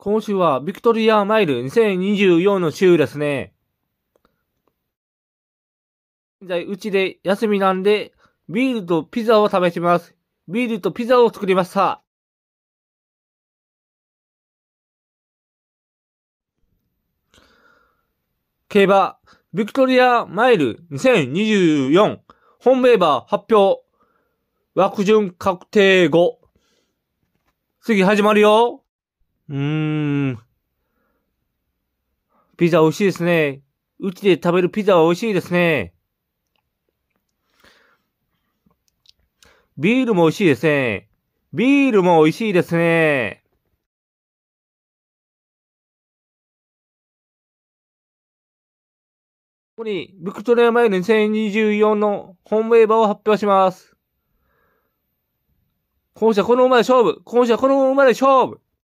今週はビクトリアマイル2024の週ですね。現在、うちで休みなんで、ビールとピザを食べします。ビールとピザを作りました。競馬、ビクトリアマイル2024、本命馬発表、枠順確定後、次始まるよ。うーん。ピザ美味しいですね。うちで食べるピザは美味しいですね。ビールも美味しいですね。ビールも美味しいですね。ここに、ビクトリアマイル2024の本命馬を発表します。今週はこの馬で勝負今週はこの馬で勝負